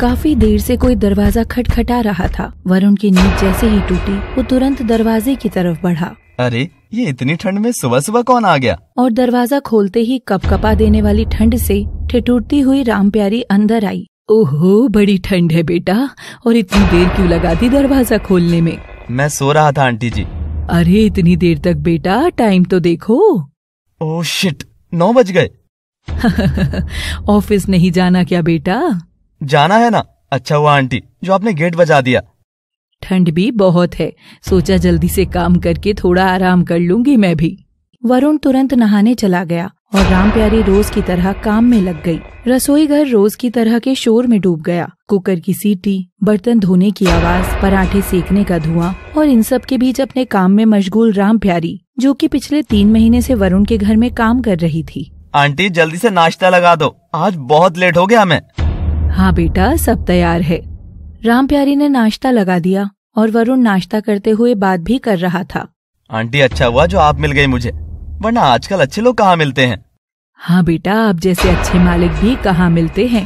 काफी देर से कोई दरवाजा खटखटा रहा था वरुण की नींद जैसे ही टूटी वो तुरंत दरवाजे की तरफ बढ़ा अरे ये इतनी ठंड में सुबह सुबह कौन आ गया और दरवाजा खोलते ही कपकपा देने वाली ठंड से ठिठुरती हुई राम प्यारी अंदर आई ओहो बड़ी ठंड है बेटा और इतनी देर क्यों लगा दी दरवाजा खोलने में मैं सो रहा था आंटी जी अरे इतनी देर तक बेटा टाइम तो देखो ओह शिट नौ बज गए ऑफिस नहीं जाना क्या बेटा जाना है ना अच्छा हुआ आंटी जो आपने गेट बजा दिया ठंड भी बहुत है सोचा जल्दी से काम करके थोड़ा आराम कर लूंगी मैं भी वरुण तुरंत नहाने चला गया और राम प्यारी रोज की तरह काम में लग गई रसोई घर रोज की तरह के शोर में डूब गया कुकर की सीटी बर्तन धोने की आवाज पराठे सेकने का धुआं और इन सब के बीच अपने काम में मशगूल राम प्यारी जो कि पिछले तीन महीने से वरुण के घर में काम कर रही थी आंटी जल्दी से नाश्ता लगा दो आज बहुत लेट हो गया मैं हाँ बेटा सब तैयार है राम प्यारी ने नाश्ता लगा दिया और वरुण नाश्ता करते हुए बात भी कर रहा था आंटी अच्छा हुआ जो आप मिल गई मुझे वरना आजकल अच्छे लोग कहाँ मिलते हैं हाँ बेटा आप जैसे अच्छे मालिक भी कहाँ मिलते हैं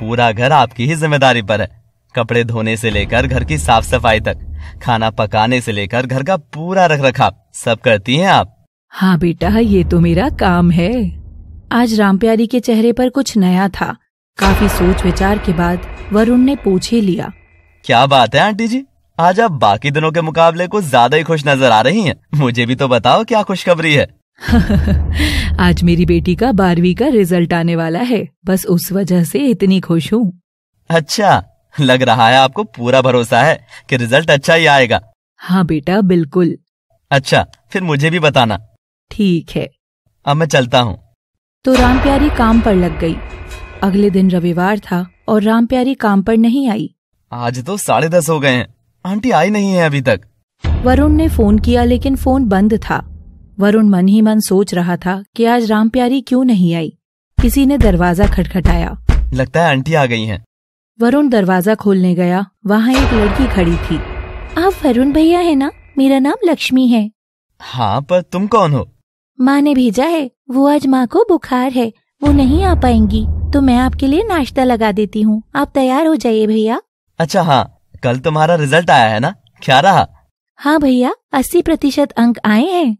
पूरा घर आपकी ही जिम्मेदारी पर है कपड़े धोने से लेकर घर की साफ सफाई तक खाना पकाने से लेकर घर का पूरा रख रखाव सब करती हैं आप हाँ बेटा ये तो मेरा काम है आज राम प्यारी के चेहरे पर कुछ नया था काफी सोच विचार के बाद वरुण ने पूछ ही लिया क्या बात है आंटी जी आज आप बाकी दिनों के मुकाबले कुछ ज्यादा ही खुश नजर आ रही हैं। मुझे भी तो बताओ क्या खुशखबरी है आज मेरी बेटी का बारहवीं का रिजल्ट आने वाला है बस उस वजह से इतनी खुश हूँ अच्छा लग रहा है आपको पूरा भरोसा है कि रिजल्ट अच्छा ही आएगा हाँ बेटा बिल्कुल अच्छा फिर मुझे भी बताना ठीक है अब मैं चलता हूँ तो राम प्यारी काम पर लग गई अगले दिन रविवार था और राम प्यारी काम पर नहीं आई आज तो साढ़े दस हो गए हैं आंटी आई नहीं है अभी तक वरुण ने फोन किया लेकिन फोन बंद था वरुण मन ही मन सोच रहा था कि आज राम प्यारी क्यों नहीं आई किसी ने दरवाजा खटखटाया लगता है आंटी आ गई हैं। वरुण दरवाजा खोलने गया वहाँ एक लड़की खड़ी थी आप वरुण भैया है ना मेरा नाम लक्ष्मी है हाँ पर तुम कौन हो माँ ने भेजा है वो आज माँ को बुखार है वो नहीं आ पाएंगी तो मैं आपके लिए नाश्ता लगा देती हूँ आप तैयार हो जाइए भैया अच्छा हाँ कल तुम्हारा रिजल्ट आया है ना क्या रहा हाँ भैया अस्सी प्रतिशत अंक आए हैं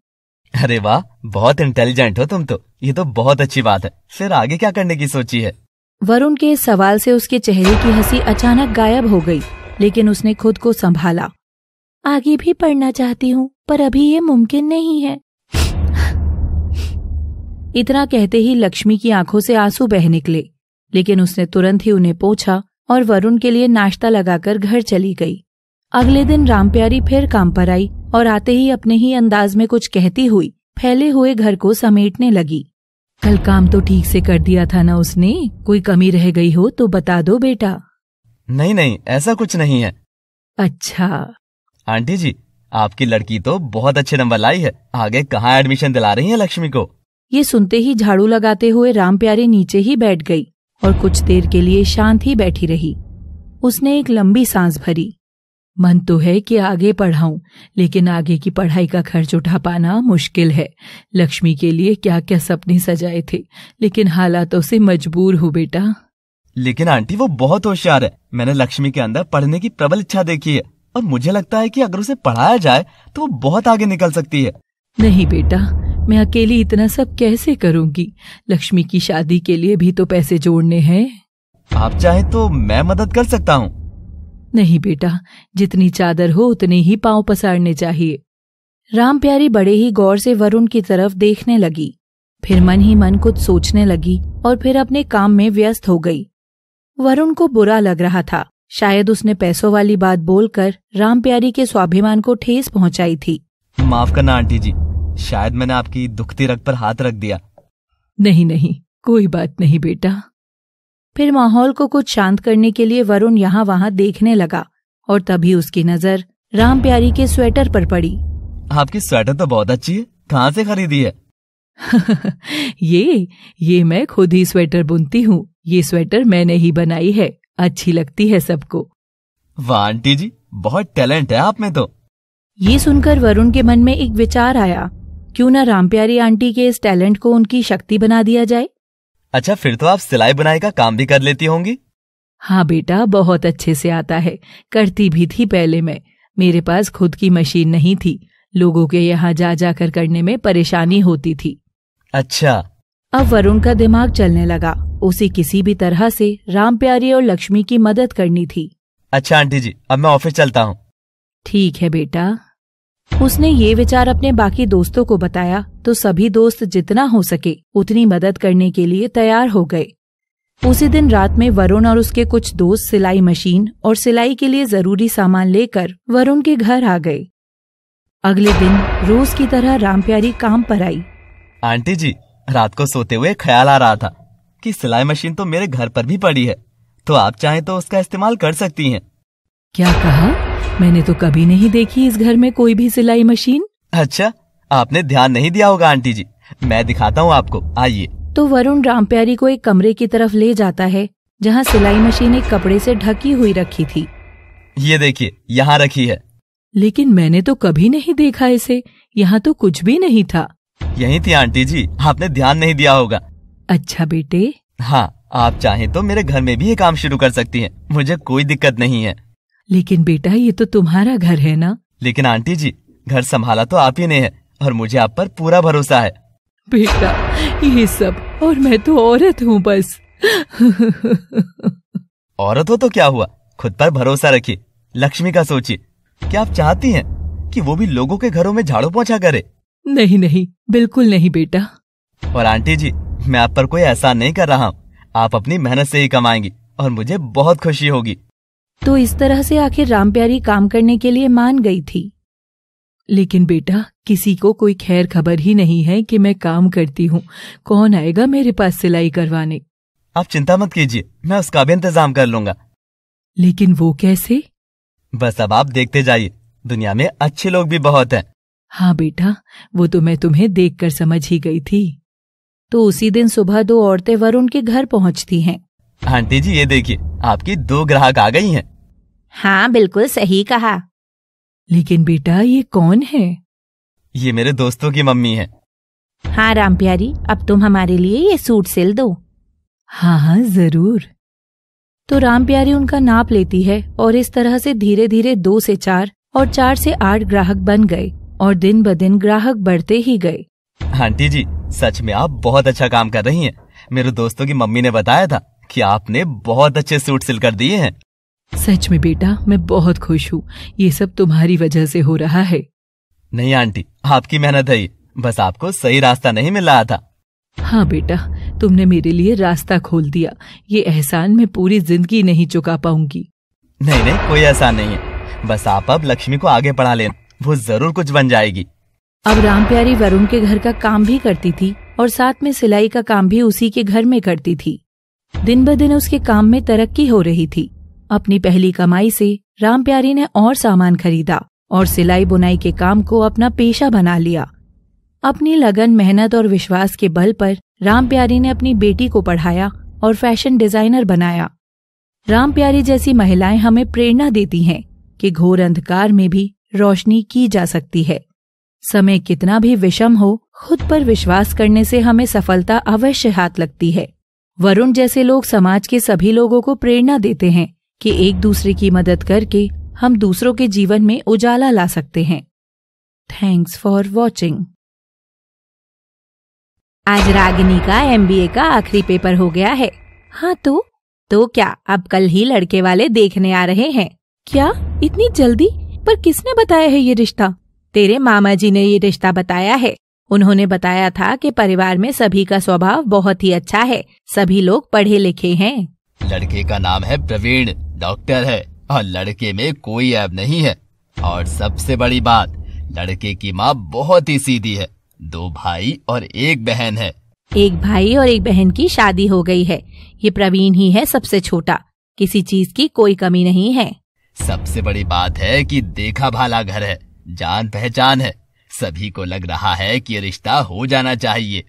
अरे वाह बहुत इंटेलिजेंट हो तुम तो ये तो बहुत अच्छी बात है फिर आगे क्या करने की सोची है वरुण के सवाल से उसके चेहरे की हंसी अचानक गायब हो गई लेकिन उसने खुद को संभाला आगे भी पढ़ना चाहती हूँ पर अभी ये मुमकिन नहीं है इतना कहते ही लक्ष्मी की आंखों से आंसू बह निकले लेकिन उसने तुरंत ही उन्हें पोछा और वरुण के लिए नाश्ता लगाकर घर चली गई अगले दिन रामप्यारी फिर काम पर आई और आते ही अपने ही अंदाज में कुछ कहती हुई फैले हुए घर को समेटने लगी कल काम तो ठीक से कर दिया था ना उसने कोई कमी रह गई हो तो बता दो बेटा नहीं नहीं ऐसा कुछ नहीं है अच्छा आंटी जी आपकी लड़की तो बहुत अच्छे नंबर लाई है आगे कहाँ एडमिशन दिला रही है लक्ष्मी को ये सुनते ही झाड़ू लगाते हुए राम प्यारे नीचे ही बैठ गई और कुछ देर के लिए शांत ही बैठी रही उसने एक लंबी सांस भरी मन तो है कि आगे पढ़ाऊं लेकिन आगे की पढ़ाई का खर्च उठा पाना मुश्किल है लक्ष्मी के लिए क्या क्या सपने सजाए थे लेकिन हालातों से मजबूर हूँ बेटा लेकिन आंटी वो बहुत होशियार है मैंने लक्ष्मी के अंदर पढ़ने की प्रबल इच्छा देखी है और मुझे लगता है कि अगर उसे पढ़ाया जाए तो वो बहुत आगे निकल सकती है नहीं बेटा मैं अकेली इतना सब कैसे करूंगी लक्ष्मी की शादी के लिए भी तो पैसे जोड़ने हैं आप चाहे तो मैं मदद कर सकता हूँ नहीं बेटा जितनी चादर हो उतने ही पांव पसारने चाहिए राम प्यारी बड़े ही गौर से वरुण की तरफ देखने लगी फिर मन ही मन कुछ सोचने लगी और फिर अपने काम में व्यस्त हो गई वरुण को बुरा लग रहा था शायद उसने पैसों वाली बात बोलकर राम प्यारी के स्वाभिमान को ठेस पहुंचाई थी माफ करना आंटी जी शायद मैंने आपकी दुखती रग पर हाथ रख दिया नहीं नहीं कोई बात नहीं बेटा फिर माहौल को कुछ शांत करने के लिए वरुण यहाँ वहाँ देखने लगा और तभी उसकी नजर राम प्यारी के स्वेटर पर पड़ी आपकी स्वेटर तो बहुत अच्छी है कहाँ से खरीदी है ये ये मैं खुद ही स्वेटर बुनती हूँ ये स्वेटर मैंने ही बनाई है अच्छी लगती है सबको वाह आंटी जी बहुत टैलेंट है आप में तो ये सुनकर वरुण के मन में एक विचार आया क्यों ना राम प्यारी आंटी के इस टैलेंट को उनकी शक्ति बना दिया जाए अच्छा फिर तो आप सिलाई बुनाई का काम भी कर लेती होंगी हाँ बेटा बहुत अच्छे से आता है करती भी थी पहले मैं मेरे पास खुद की मशीन नहीं थी लोगों के यहाँ जा जा कर करने में परेशानी होती थी अच्छा अब वरुण का दिमाग चलने लगा उसे किसी भी तरह से राम प्यारी और लक्ष्मी की मदद करनी थी अच्छा आंटी जी अब मैं ऑफिस चलता हूँ ठीक है बेटा उसने ये विचार अपने बाकी दोस्तों को बताया तो सभी दोस्त जितना हो सके उतनी मदद करने के लिए तैयार हो गए उसी दिन रात में वरुण और उसके कुछ दोस्त सिलाई मशीन और सिलाई के लिए जरूरी सामान लेकर वरुण के घर आ गए अगले दिन रोज की तरह राम प्यारी काम पर आई आंटी जी रात को सोते हुए ख्याल आ रहा था कि सिलाई मशीन तो मेरे घर पर भी पड़ी है तो आप चाहें तो उसका इस्तेमाल कर सकती हैं। क्या कहा मैंने तो कभी नहीं देखी इस घर में कोई भी सिलाई मशीन अच्छा आपने ध्यान नहीं दिया होगा आंटी जी मैं दिखाता हूँ आपको आइए तो वरुण रामप्यारी को एक कमरे की तरफ ले जाता है जहाँ सिलाई मशीन एक कपड़े से ढकी हुई रखी थी ये देखिए यहाँ रखी है लेकिन मैंने तो कभी नहीं देखा इसे यहाँ तो कुछ भी नहीं था यही थी आंटी जी आपने ध्यान नहीं दिया होगा अच्छा बेटे हाँ आप चाहें तो मेरे घर में भी ये काम शुरू कर सकती हैं। मुझे कोई दिक्कत नहीं है लेकिन बेटा ये तो तुम्हारा घर है ना लेकिन आंटी जी घर संभाला तो आप ही ने है और मुझे आप पर पूरा भरोसा है बेटा ये सब और मैं तो औरत हूँ बस औरत हो तो क्या हुआ खुद पर भरोसा रखिए लक्ष्मी का सोचिए क्या आप चाहती हैं कि वो भी लोगों के घरों में झाड़ू पोछा करे नहीं नहीं बिल्कुल नहीं बेटा और आंटी जी मैं आप पर कोई एहसान नहीं कर रहा हूँ आप अपनी मेहनत से ही कमाएंगी और मुझे बहुत खुशी होगी तो इस तरह से आखिर राम प्यारी काम करने के लिए मान गई थी लेकिन बेटा किसी को कोई खैर खबर ही नहीं है कि मैं काम करती हूँ कौन आएगा मेरे पास सिलाई करवाने आप चिंता मत कीजिए मैं उसका भी इंतजाम कर लूंगा लेकिन वो कैसे बस अब आप देखते जाइए दुनिया में अच्छे लोग भी बहुत हैं हाँ बेटा वो तो मैं तुम्हें देख कर समझ ही गई थी तो उसी दिन सुबह दो औरतें वरुण के घर पहुँचती हैं आंटी जी ये देखिए आपकी दो ग्राहक आ गई हैं हाँ बिल्कुल सही कहा लेकिन बेटा ये कौन है ये मेरे दोस्तों की मम्मी है हाँ राम प्यारी अब तुम हमारे लिए ये सूट सिल दो हाँ हाँ जरूर तो राम प्यारी उनका नाप लेती है और इस तरह से धीरे धीरे दो से चार और चार से आठ ग्राहक बन गए और दिन ब दिन ग्राहक बढ़ते ही गए आंटी जी सच में आप बहुत अच्छा काम कर रही हैं। मेरे दोस्तों की मम्मी ने बताया था कि आपने बहुत अच्छे सूट सिल कर दिए हैं सच में बेटा मैं बहुत खुश हूँ ये सब तुम्हारी वजह से हो रहा है नहीं आंटी आपकी मेहनत है बस आपको सही रास्ता नहीं मिल रहा था हाँ बेटा तुमने मेरे लिए रास्ता खोल दिया ये एहसान मैं पूरी जिंदगी नहीं चुका पाऊंगी नहीं नहीं कोई एहसान नहीं है बस आप अब लक्ष्मी को आगे पढ़ा लेना वो जरूर कुछ बन जाएगी अब राम प्यारी वरुण के घर का काम भी करती थी और साथ में सिलाई का काम भी उसी के घर में करती थी दिन ब दिन उसके काम में तरक्की हो रही थी अपनी पहली कमाई से राम प्यारी ने और सामान खरीदा और सिलाई बुनाई के काम को अपना पेशा बना लिया अपनी लगन मेहनत और विश्वास के बल पर राम प्यारी ने अपनी बेटी को पढ़ाया और फैशन डिजाइनर बनाया राम प्यारी जैसी महिलाएं हमें प्रेरणा देती हैं कि घोर अंधकार में भी रोशनी की जा सकती है समय कितना भी विषम हो खुद पर विश्वास करने से हमें सफलता अवश्य हाथ लगती है वरुण जैसे लोग समाज के सभी लोगों को प्रेरणा देते हैं कि एक दूसरे की मदद करके हम दूसरों के जीवन में उजाला ला सकते हैं थैंक्स फॉर वॉचिंग आज रागिनी का एमबीए का आखिरी पेपर हो गया है हाँ तो तो क्या अब कल ही लड़के वाले देखने आ रहे हैं क्या इतनी जल्दी पर किसने बताया है ये रिश्ता तेरे मामा जी ने ये रिश्ता बताया है उन्होंने बताया था कि परिवार में सभी का स्वभाव बहुत ही अच्छा है सभी लोग पढ़े लिखे हैं लड़के का नाम है प्रवीण डॉक्टर है और लड़के में कोई ऐब नहीं है और सबसे बड़ी बात लड़के की माँ बहुत ही सीधी है दो भाई और एक बहन है एक भाई और एक बहन की शादी हो गई है ये प्रवीण ही है सबसे छोटा किसी चीज की कोई कमी नहीं है सबसे बड़ी बात है कि देखा भाला घर है जान पहचान है सभी को लग रहा है कि रिश्ता हो जाना चाहिए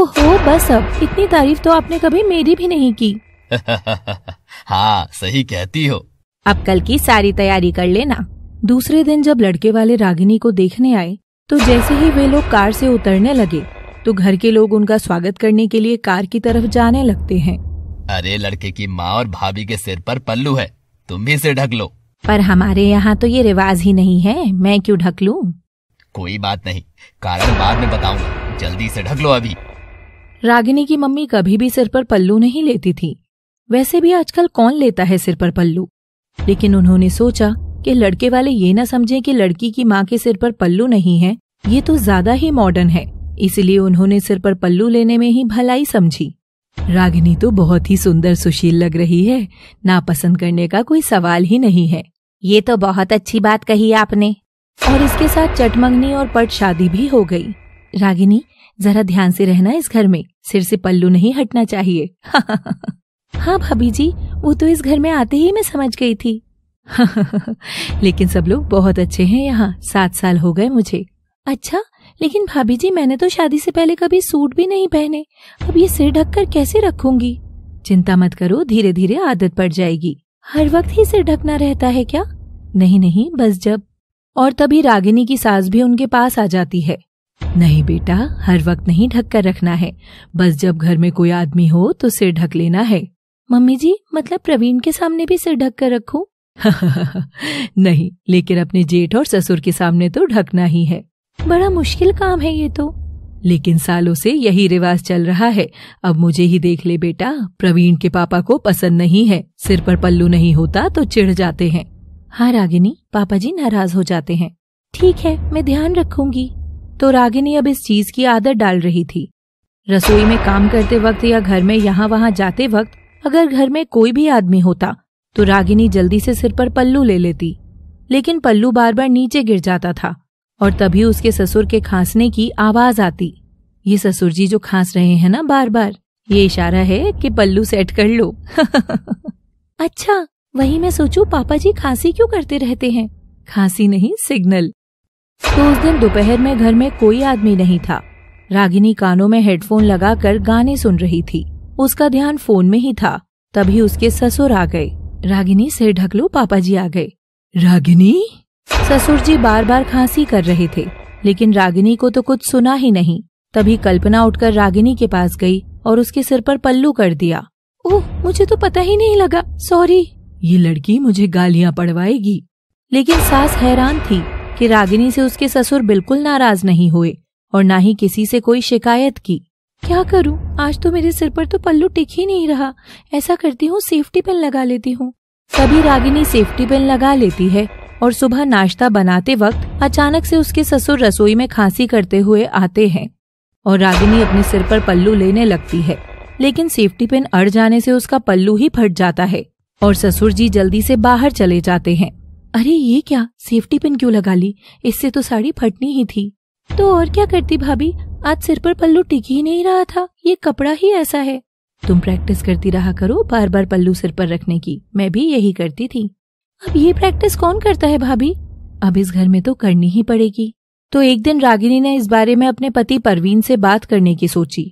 ओहो बस अब इतनी तारीफ तो आपने कभी मेरी भी नहीं की हाँ सही कहती हो अब कल की सारी तैयारी कर लेना दूसरे दिन जब लड़के वाले रागिनी को देखने आए तो जैसे ही वे लोग कार से उतरने लगे तो घर के लोग उनका स्वागत करने के लिए कार की तरफ जाने लगते हैं अरे लड़के की माँ और भाभी के सिर पर पल्लू है तुम भी इसे ढक लो पर हमारे यहाँ तो ये रिवाज ही नहीं है मैं क्यों ढक लूँ कोई बात नहीं कारण बाद में बताऊंगा जल्दी से ढक लो अभी रागिनी की मम्मी कभी भी सिर पर पल्लू नहीं लेती थी वैसे भी आजकल कौन लेता है सिर पर पल्लू लेकिन उन्होंने सोचा कि लड़के वाले ये ना समझें कि लड़की की माँ के सिर पर पल्लू नहीं है ये तो ज्यादा ही मॉडर्न है इसलिए उन्होंने सिर पर पल्लू लेने में ही भलाई समझी रागिनी तो बहुत ही सुंदर सुशील लग रही है नापसंद करने का कोई सवाल ही नहीं है ये तो बहुत अच्छी बात कही आपने और इसके साथ चटमंगनी और पट शादी भी हो गई रागिनी जरा ध्यान से रहना इस घर में सिर से पल्लू नहीं हटना चाहिए हाँ भाभी जी वो तो इस घर में आते ही मैं समझ गई थी लेकिन सब लोग बहुत अच्छे हैं यहाँ सात साल हो गए मुझे अच्छा लेकिन भाभी जी मैंने तो शादी से पहले कभी सूट भी नहीं पहने अब ये सिर ढक कर कैसे रखूंगी चिंता मत करो धीरे धीरे आदत पड़ जाएगी हर वक्त ही सिर ढकना रहता है क्या नहीं नहीं बस जब और तभी रागिनी की सास भी उनके पास आ जाती है नहीं बेटा हर वक्त नहीं ढक कर रखना है बस जब घर में कोई आदमी हो तो सिर ढक लेना है मम्मी जी मतलब प्रवीण के सामने भी सिर ढक कर रखू नहीं लेकिन अपने जेठ और ससुर के सामने तो ढकना ही है बड़ा मुश्किल काम है ये तो लेकिन सालों से यही रिवाज चल रहा है अब मुझे ही देख ले बेटा प्रवीण के पापा को पसंद नहीं है सिर पर पल्लू नहीं होता तो चिढ़ जाते हैं हाँ रागिनी पापा जी नाराज हो जाते हैं ठीक है मैं ध्यान रखूंगी तो रागिनी अब इस चीज की आदत डाल रही थी रसोई में काम करते वक्त या घर में यहाँ वहाँ जाते वक्त अगर घर में कोई भी आदमी होता तो रागिनी जल्दी से सिर पर पल्लू ले लेती लेकिन पल्लू बार बार नीचे गिर जाता था और तभी उसके ससुर के खांसने की आवाज आती ये ससुर जी जो खांस रहे हैं ना बार बार ये इशारा है कि पल्लू सेट कर लो अच्छा वही मैं सोचू पापा जी खांसी क्यों करते रहते हैं खांसी नहीं सिग्नल तो उस दिन दोपहर में घर में कोई आदमी नहीं था रागिनी कानों में हेडफोन लगाकर गाने सुन रही थी उसका ध्यान फोन में ही था तभी उसके ससुर आ गए रागिनी सिर ढक लो पापा जी आ गए रागिनी ससुर जी बार बार खांसी कर रहे थे लेकिन रागिनी को तो कुछ सुना ही नहीं तभी कल्पना उठकर रागिनी के पास गई और उसके सिर पर पल्लू कर दिया ओह मुझे तो पता ही नहीं लगा सॉरी ये लड़की मुझे गालियाँ पड़वाएगी लेकिन सास हैरान थी कि रागिनी से उसके ससुर बिल्कुल नाराज नहीं हुए और न ही किसी से कोई शिकायत की क्या करूं आज तो मेरे सिर पर तो पल्लू टिक ही नहीं रहा ऐसा करती हूँ सेफ्टी पिन लगा लेती हूँ सभी रागिनी सेफ्टी पिन लगा लेती है और सुबह नाश्ता बनाते वक्त अचानक से उसके ससुर रसोई में खांसी करते हुए आते हैं और रागिनी अपने सिर पर पल्लू लेने लगती है लेकिन सेफ्टी पिन अड़ जाने से उसका पल्लू ही फट जाता है और ससुर जी जल्दी से बाहर चले जाते हैं अरे ये क्या सेफ्टी पिन क्यों लगा ली इससे तो साड़ी फटनी ही थी तो और क्या करती भाभी आज सिर पर पल्लू टिक ही नहीं रहा था ये कपड़ा ही ऐसा है तुम प्रैक्टिस करती रहा करो बार बार पल्लू सिर पर रखने की मैं भी यही करती थी अब ये प्रैक्टिस कौन करता है भाभी अब इस घर में तो करनी ही पड़ेगी तो एक दिन रागिनी ने इस बारे में अपने पति परवीन से बात करने की सोची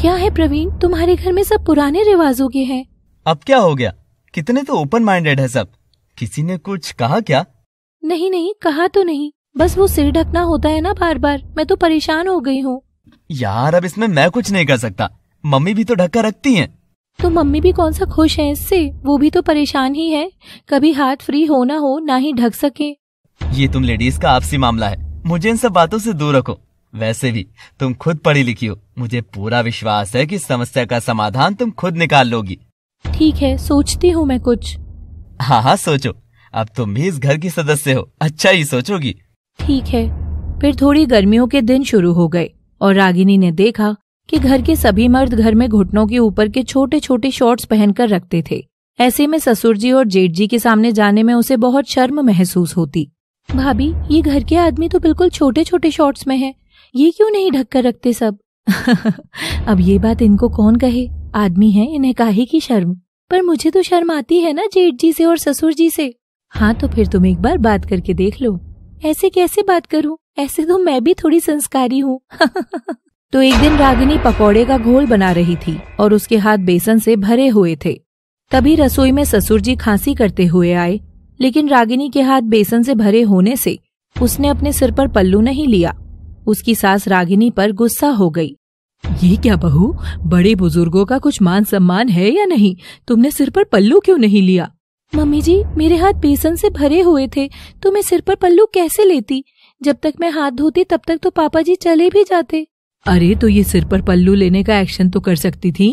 क्या है प्रवीण तुम्हारे घर में सब पुराने रिवाजों के हैं अब क्या हो गया कितने तो ओपन माइंडेड है सब किसी ने कुछ कहा क्या नहीं नहीं कहा तो नहीं बस वो सिर ढकना होता है ना बार बार मैं तो परेशान हो गई हूँ यार अब इसमें मैं कुछ नहीं कर सकता मम्मी भी तो ढक्का रखती हैं। तो मम्मी भी कौन सा खुश है इससे वो भी तो परेशान ही है कभी हाथ फ्री हो ना हो ना ही ढक सके ये तुम लेडीज का आपसी मामला है मुझे इन सब बातों से दूर रखो वैसे भी तुम खुद पढ़ी लिखी हो मुझे पूरा विश्वास है कि समस्या का समाधान तुम खुद निकाल लोगी ठीक है सोचती हूँ मैं कुछ हाँ हाँ सोचो अब तुम भी इस घर की सदस्य हो अच्छा ही सोचोगी ठीक है फिर थोड़ी गर्मियों के दिन शुरू हो गए और रागिनी ने देखा कि घर के सभी मर्द घर में घुटनों के ऊपर के छोटे छोटे शॉर्ट्स पहनकर रखते थे ऐसे में ससुर जी और जेठ जी के सामने जाने में उसे बहुत शर्म महसूस होती भाभी ये घर के आदमी तो बिल्कुल छोटे छोटे शॉर्ट्स में है ये क्यों नहीं ढक कर रखते सब अब ये बात इनको कौन कहे आदमी है इन्हें काहे की शर्म पर मुझे तो शर्म आती है ना जेठ जी से और ससुर जी से हाँ तो फिर तुम एक बार बात करके देख लो ऐसे कैसे बात करूं? ऐसे तो मैं भी थोड़ी संस्कारी हूँ तो एक दिन रागिनी पकौड़े का घोल बना रही थी और उसके हाथ बेसन से भरे हुए थे तभी रसोई में ससुर जी खांसी करते हुए आए लेकिन रागिनी के हाथ बेसन से भरे होने से उसने अपने सिर पर पल्लू नहीं लिया उसकी सास रागिनी पर गुस्सा हो गई ये क्या बहू बड़े बुजुर्गों का कुछ मान सम्मान है या नहीं तुमने सिर पर पल्लू क्यों नहीं लिया मम्मी जी मेरे हाथ बेसन से भरे हुए थे तो मैं सिर पर पल्लू कैसे लेती जब तक मैं हाथ धोती तब तक तो पापा जी चले भी जाते अरे तो ये सिर पर पल्लू लेने का एक्शन तो कर सकती थी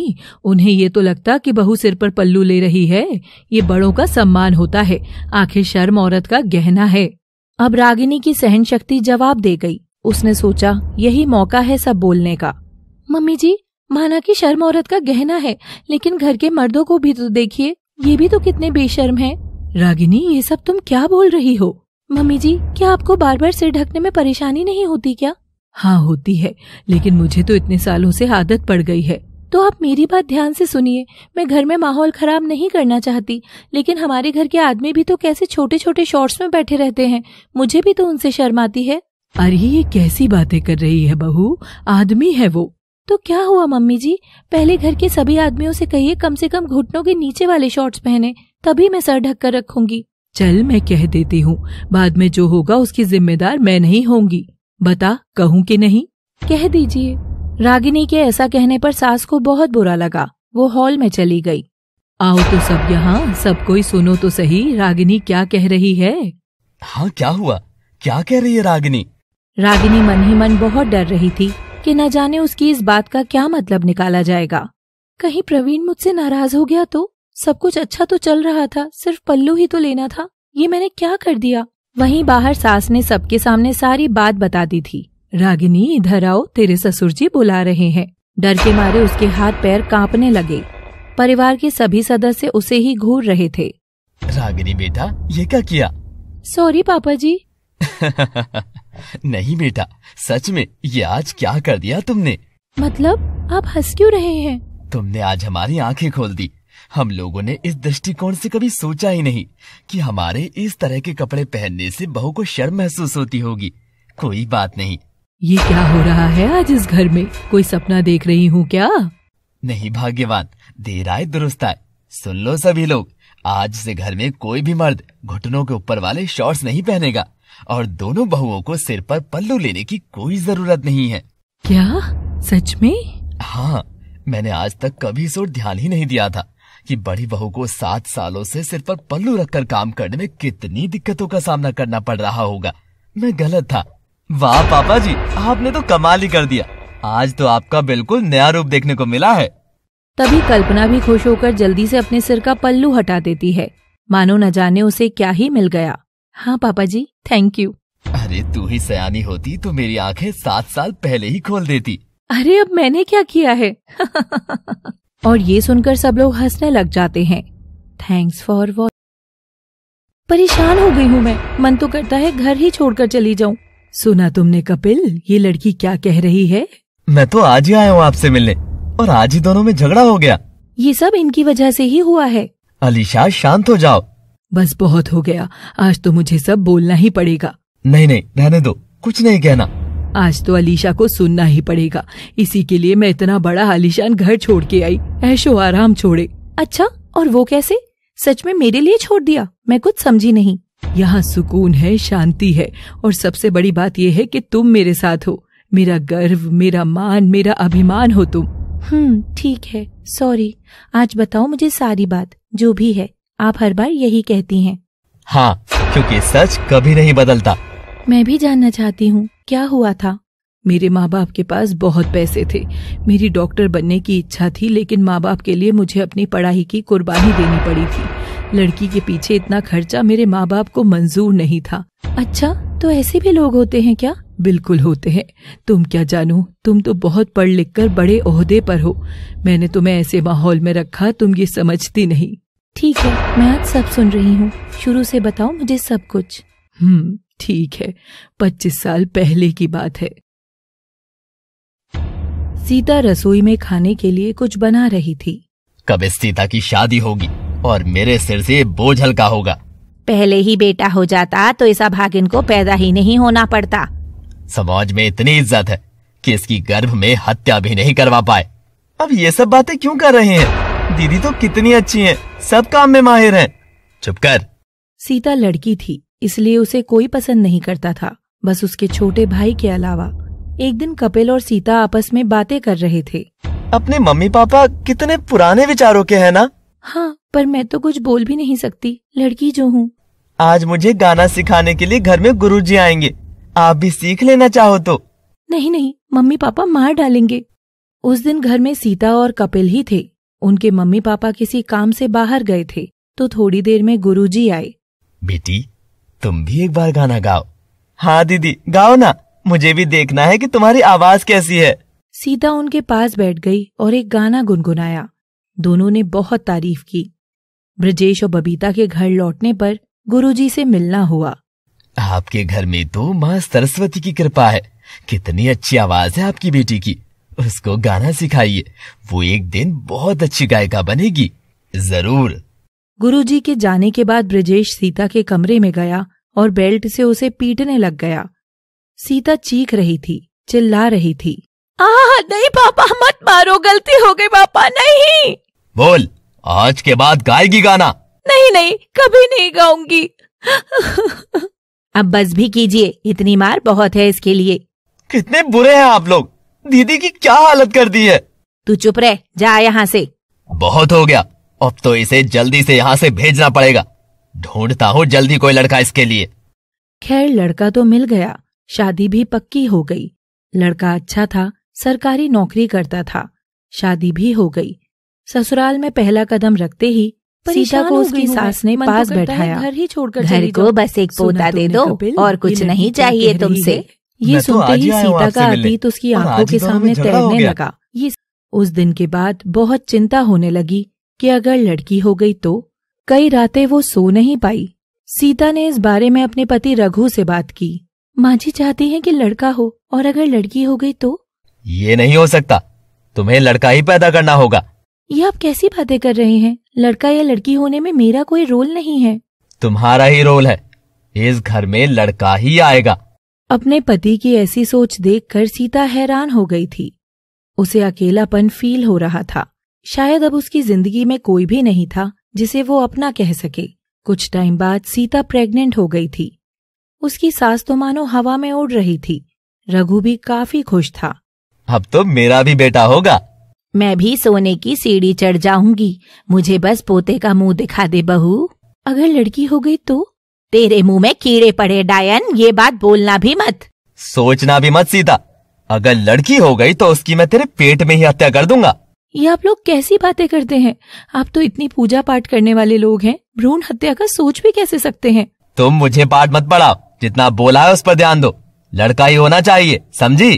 उन्हें ये तो लगता कि बहू सिर पर पल्लू ले रही है ये बड़ों का सम्मान होता है आखिर शर्म औरत का गहना है अब रागिनी की सहन शक्ति जवाब दे गई उसने सोचा यही मौका है सब बोलने का मम्मी जी माना कि शर्म औरत का गहना है लेकिन घर के मर्दों को भी तो देखिए ये भी तो कितने बेशर्म हैं। रागिनी ये सब तुम क्या बोल रही हो मम्मी जी क्या आपको बार बार सिर ढकने में परेशानी नहीं होती क्या हाँ होती है लेकिन मुझे तो इतने सालों से आदत पड़ गई है तो आप मेरी बात ध्यान से सुनिए मैं घर में माहौल खराब नहीं करना चाहती लेकिन हमारे घर के आदमी भी तो कैसे छोटे छोटे शॉर्ट्स में बैठे रहते हैं मुझे भी तो उनसे शर्म आती है अरे ये कैसी बातें कर रही है बहू आदमी है वो तो क्या हुआ मम्मी जी पहले घर के सभी आदमियों से कहिए कम से कम घुटनों के नीचे वाले शॉर्ट्स पहने तभी मैं सर ढक कर रखूंगी चल मैं कह देती हूँ बाद में जो होगा उसकी जिम्मेदार मैं नहीं होंगी बता कहूँ कि नहीं कह दीजिए रागिनी के ऐसा कहने पर सास को बहुत बुरा लगा वो हॉल में चली गई आओ तो सब यहाँ सब कोई सुनो तो सही रागिनी क्या कह रही है हाँ क्या हुआ क्या कह रही है रागिनी रागिनी मन ही मन बहुत डर रही थी कि न जाने उसकी इस बात का क्या मतलब निकाला जाएगा कहीं प्रवीण मुझसे नाराज हो गया तो सब कुछ अच्छा तो चल रहा था सिर्फ पल्लू ही तो लेना था ये मैंने क्या कर दिया वहीं बाहर सास ने सबके सामने सारी बात बता दी थी रागिनी इधर आओ तेरे ससुर जी बुला रहे हैं डर के मारे उसके हाथ पैर कांपने लगे परिवार के सभी सदस्य उसे ही घूर रहे थे रागिनी बेटा ये क्या किया सॉरी पापा जी नहीं बेटा सच में ये आज क्या कर दिया तुमने मतलब आप हंस क्यों रहे हैं तुमने आज हमारी आंखें खोल दी हम लोगों ने इस दृष्टिकोण से कभी सोचा ही नहीं कि हमारे इस तरह के कपड़े पहनने से बहू को शर्म महसूस होती होगी कोई बात नहीं ये क्या हो रहा है आज इस घर में कोई सपना देख रही हूँ क्या नहीं भाग्यवान देर आए दुरुस्त आए सुन लो सभी लोग आज से घर में कोई भी मर्द घुटनों के ऊपर वाले शॉर्ट्स नहीं पहनेगा और दोनों बहुओं को सिर पर पल्लू लेने की कोई जरूरत नहीं है क्या सच में हाँ मैंने आज तक कभी इस ध्यान ही नहीं दिया था कि बड़ी बहू को सात सालों से सिर पर पल्लू रखकर काम करने में कितनी दिक्कतों का सामना करना पड़ रहा होगा मैं गलत था वाह पापा जी आपने तो कमाल ही कर दिया आज तो आपका बिल्कुल नया रूप देखने को मिला है तभी कल्पना भी खुश होकर जल्दी से अपने सिर का पल्लू हटा देती है मानो न जाने उसे क्या ही मिल गया हाँ पापा जी थैंक यू अरे तू ही सयानी होती तो मेरी आंखें सात साल पहले ही खोल देती अरे अब मैंने क्या किया है और ये सुनकर सब लोग हंसने लग जाते हैं थैंक्स फॉर वॉच परेशान हो गई हूँ मैं मन तो करता है घर ही छोड़कर चली जाऊँ सुना तुमने कपिल ये लड़की क्या कह रही है मैं तो आज ही आया हूँ आपसे मिलने और आज ही दोनों में झगड़ा हो गया ये सब इनकी वजह से ही हुआ है अलीशा शांत हो जाओ बस बहुत हो गया आज तो मुझे सब बोलना ही पड़ेगा नहीं नहीं रहने दो कुछ नहीं कहना आज तो अलीशा को सुनना ही पड़ेगा इसी के लिए मैं इतना बड़ा आलिशान घर छोड़ के आई ऐशो आराम छोड़े अच्छा और वो कैसे सच में मेरे लिए छोड़ दिया मैं कुछ समझी नहीं यहाँ सुकून है शांति है और सबसे बड़ी बात यह है कि तुम मेरे साथ हो मेरा गर्व मेरा मान मेरा अभिमान हो तुम हम्म ठीक है सॉरी आज बताओ मुझे सारी बात जो भी है आप हर बार यही कहती हैं। हाँ क्योंकि सच कभी नहीं बदलता मैं भी जानना चाहती हूँ क्या हुआ था मेरे माँ बाप के पास बहुत पैसे थे मेरी डॉक्टर बनने की इच्छा थी लेकिन माँ बाप के लिए मुझे अपनी पढ़ाई की कुर्बानी देनी पड़ी थी लड़की के पीछे इतना खर्चा मेरे माँ बाप को मंजूर नहीं था अच्छा तो ऐसे भी लोग होते हैं क्या बिल्कुल होते हैं तुम क्या जानो तुम तो बहुत पढ़ लिख कर बड़े ओहदे पर हो मैंने तुम्हें ऐसे माहौल में रखा तुम ये समझती नहीं ठीक है मैं आज सब सुन रही हूँ शुरू से बताओ मुझे सब कुछ हम्म ठीक है पच्चीस साल पहले की बात है सीता रसोई में खाने के लिए कुछ बना रही थी कब इस सीता की शादी होगी और मेरे सिर से बोझ हल्का होगा पहले ही बेटा हो जाता तो इस अभागिन को पैदा ही नहीं होना पड़ता समाज में इतनी इज्जत है कि इसकी गर्भ में हत्या भी नहीं करवा पाए अब ये सब बातें क्यों कर रहे हैं दीदी तो कितनी अच्छी है सब काम में माहिर है चुप कर सीता लड़की थी इसलिए उसे कोई पसंद नहीं करता था बस उसके छोटे भाई के अलावा एक दिन कपिल और सीता आपस में बातें कर रहे थे अपने मम्मी पापा कितने पुराने विचारों के हैं ना हाँ पर मैं तो कुछ बोल भी नहीं सकती लड़की जो हूँ आज मुझे गाना सिखाने के लिए घर में गुरुजी आएंगे आप भी सीख लेना चाहो तो नहीं नहीं मम्मी पापा मार डालेंगे उस दिन घर में सीता और कपिल ही थे उनके मम्मी पापा किसी काम से बाहर गए थे तो थोड़ी देर में गुरुजी आए बेटी तुम भी एक बार गाना गाओ हाँ दीदी गाओ ना मुझे भी देखना है कि तुम्हारी आवाज कैसी है सीता उनके पास बैठ गई और एक गाना गुनगुनाया दोनों ने बहुत तारीफ की ब्रजेश और बबीता के घर लौटने पर गुरुजी से मिलना हुआ आपके घर में तो माँ सरस्वती की कृपा है कितनी अच्छी आवाज है आपकी बेटी की उसको गाना सिखाइए वो एक दिन बहुत अच्छी गायिका बनेगी जरूर गुरुजी के जाने के बाद ब्रजेश सीता के कमरे में गया और बेल्ट से उसे पीटने लग गया सीता चीख रही थी चिल्ला रही थी आ नहीं पापा मत मारो गलती हो गई पापा नहीं बोल आज के बाद गाएगी गाना नहीं नहीं कभी नहीं गाऊंगी अब बस भी कीजिए इतनी मार बहुत है इसके लिए कितने बुरे हैं आप लोग दीदी की क्या हालत कर दी है तू चुप रहे जा यहाँ से बहुत हो गया अब तो इसे जल्दी से यहाँ से भेजना पड़ेगा ढूंढता हूँ जल्दी कोई लड़का इसके लिए खैर लड़का तो मिल गया शादी भी पक्की हो गई लड़का अच्छा था सरकारी नौकरी करता था शादी भी हो गई ससुराल में पहला कदम रखते ही सीता को उसकी सास ने तो पास बैठाया घर ही छोड़कर घर को बस एक पोता दे दो और कुछ नहीं चाहिए तुमसे ये तो सुनते ही सीता का अतीत तो उसकी आंखों के तो सामने तैरने लगा ये उस दिन के बाद बहुत चिंता होने लगी कि अगर लड़की हो गई तो कई रातें वो सो नहीं पाई सीता ने इस बारे में अपने पति रघु से बात की माँ जी चाहती है कि लड़का हो और अगर लड़की हो गई तो ये नहीं हो सकता तुम्हें लड़का ही पैदा करना होगा ये आप कैसी बातें कर रहे हैं लड़का या लड़की होने में मेरा कोई रोल नहीं है तुम्हारा ही रोल है इस घर में लड़का ही आएगा अपने पति की ऐसी सोच देखकर सीता हैरान हो गई थी उसे अकेलापन फील हो रहा था शायद अब उसकी जिंदगी में कोई भी नहीं था जिसे वो अपना कह सके कुछ टाइम बाद सीता प्रेग्नेंट हो गई थी उसकी सास तो मानो हवा में उड़ रही थी रघु भी काफी खुश था अब तो मेरा भी बेटा होगा मैं भी सोने की सीढ़ी चढ़ जाऊंगी मुझे बस पोते का मुंह दिखा दे बहू अगर लड़की हो गई तो तेरे मुंह में कीड़े पड़े डायन ये बात बोलना भी मत सोचना भी मत सीता अगर लड़की हो गई तो उसकी मैं तेरे पेट में ही हत्या कर दूंगा ये आप लोग कैसी बातें करते हैं आप तो इतनी पूजा पाठ करने वाले लोग हैं भ्रूण हत्या का सोच भी कैसे सकते हैं तुम मुझे पाठ मत पढ़ाओ जितना बोला है उस पर ध्यान दो लड़का ही होना चाहिए समझी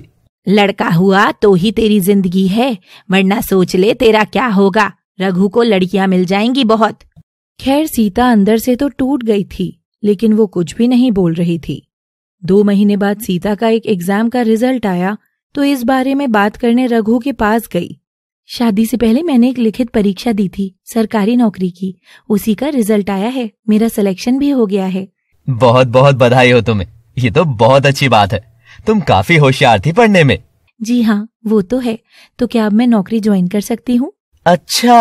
लड़का हुआ तो ही तेरी जिंदगी है वरना सोच ले तेरा क्या होगा रघु को लड़कियाँ मिल जाएंगी बहुत खैर सीता अंदर से तो टूट गई थी लेकिन वो कुछ भी नहीं बोल रही थी दो महीने बाद सीता का एक एग्जाम का रिजल्ट आया तो इस बारे में बात करने रघु के पास गई शादी से पहले मैंने एक लिखित परीक्षा दी थी सरकारी नौकरी की उसी का रिजल्ट आया है मेरा सिलेक्शन भी हो गया है बहुत बहुत बधाई हो तुम्हें ये तो बहुत अच्छी बात है तुम काफी होशियार थी पढ़ने में जी हाँ वो तो है तो क्या अब मैं नौकरी ज्वाइन कर सकती हूँ अच्छा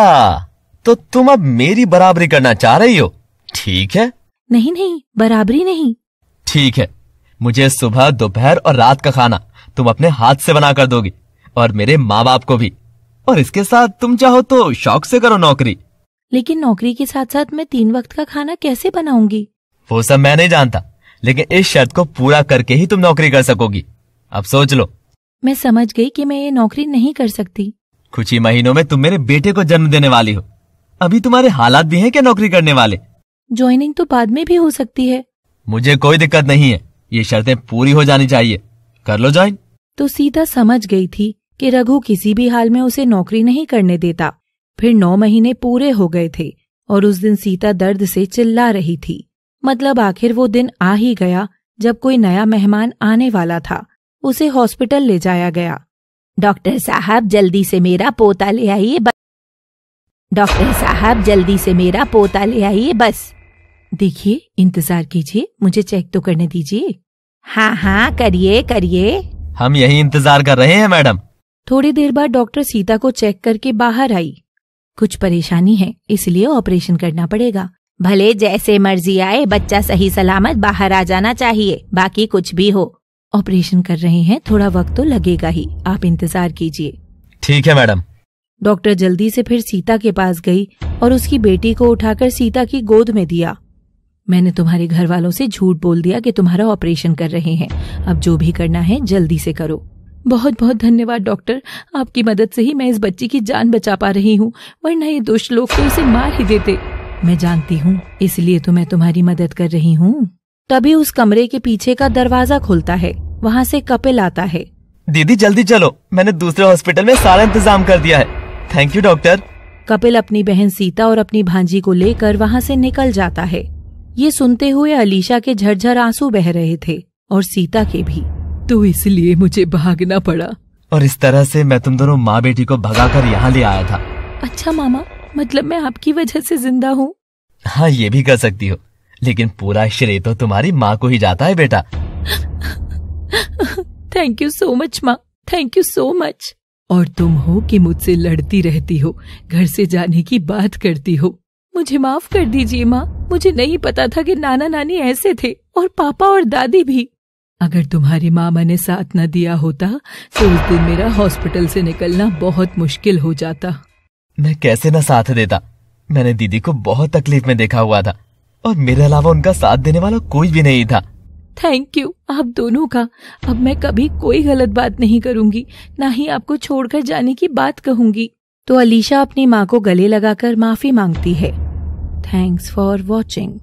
तो तुम अब मेरी बराबरी करना चाह रही हो ठीक है नहीं नहीं बराबरी नहीं ठीक है मुझे सुबह दोपहर और रात का खाना तुम अपने हाथ से बना कर दोगी और मेरे माँ बाप को भी और इसके साथ तुम चाहो तो शौक से करो नौकरी लेकिन नौकरी के साथ साथ मैं तीन वक्त का खाना कैसे बनाऊंगी वो सब मैं नहीं जानता लेकिन इस शर्त को पूरा करके ही तुम नौकरी कर सकोगी अब सोच लो मैं समझ गई कि मैं ये नौकरी नहीं कर सकती कुछ ही महीनों में तुम मेरे बेटे को जन्म देने वाली हो अभी तुम्हारे हालात भी हैं क्या नौकरी करने वाले ज्वाइनिंग तो बाद में भी हो सकती है मुझे कोई दिक्कत नहीं है ये शर्तें पूरी हो जानी चाहिए कर लो ज्वाइन तो सीता समझ गई थी कि रघु किसी भी हाल में उसे नौकरी नहीं करने देता फिर नौ महीने पूरे हो गए थे और उस दिन सीता दर्द से चिल्ला रही थी मतलब आखिर वो दिन आ ही गया जब कोई नया मेहमान आने वाला था उसे हॉस्पिटल ले जाया गया डॉक्टर साहब जल्दी से मेरा पोता ले आइए डॉक्टर साहब जल्दी से मेरा पोता ले आइए बस देखिए इंतजार कीजिए मुझे चेक तो करने दीजिए हाँ हाँ करिए करिए हम यही इंतजार कर रहे हैं मैडम थोड़ी देर बाद डॉक्टर सीता को चेक करके बाहर आई कुछ परेशानी है इसलिए ऑपरेशन करना पड़ेगा भले जैसे मर्जी आए बच्चा सही सलामत बाहर आ जाना चाहिए बाकी कुछ भी हो ऑपरेशन कर रहे हैं थोड़ा वक्त तो लगेगा ही आप इंतजार कीजिए ठीक है मैडम डॉक्टर जल्दी से फिर सीता के पास गई और उसकी बेटी को उठाकर सीता की गोद में दिया मैंने तुम्हारे घर वालों से झूठ बोल दिया कि तुम्हारा ऑपरेशन कर रहे हैं अब जो भी करना है जल्दी से करो बहुत बहुत धन्यवाद डॉक्टर आपकी मदद से ही मैं इस बच्ची की जान बचा पा रही हूँ वरना ये दुष्ट लोग तो उसे मार ही देते मैं जानती हूँ इसलिए तो मैं तुम्हारी मदद कर रही हूँ तभी उस कमरे के पीछे का दरवाजा खुलता है वहाँ से कपिल आता है दीदी जल्दी चलो मैंने दूसरे हॉस्पिटल में सारा इंतजाम कर दिया है थैंक यू डॉक्टर कपिल अपनी बहन सीता और अपनी भांजी को लेकर वहाँ से निकल जाता है ये सुनते हुए अलीशा के झरझर आंसू बह रहे थे और सीता के भी तो इसलिए मुझे भागना पड़ा और इस तरह से मैं तुम दोनों माँ बेटी को भगा कर यहाँ ले आया था अच्छा मामा मतलब मैं आपकी वजह से जिंदा हूँ हाँ ये भी कर सकती हो लेकिन पूरा श्रेय तो तुम्हारी माँ को ही जाता है बेटा थैंक यू सो मच माँ थैंक यू सो मच और तुम हो कि मुझसे लड़ती रहती हो घर से जाने की बात करती हो मुझे माफ कर दीजिए माँ मुझे नहीं पता था कि नाना नानी ऐसे थे और पापा और दादी भी अगर तुम्हारी मामा ने साथ न दिया होता तो उस दिन मेरा हॉस्पिटल से निकलना बहुत मुश्किल हो जाता मैं कैसे न साथ देता मैंने दीदी को बहुत तकलीफ में देखा हुआ था और मेरे अलावा उनका साथ देने वाला कोई भी नहीं था थैंक यू आप दोनों का अब मैं कभी कोई गलत बात नहीं करूंगी ना ही आपको छोड़कर जाने की बात कहूंगी तो अलीशा अपनी माँ को गले लगाकर माफी मांगती है थैंक्स फॉर वॉचिंग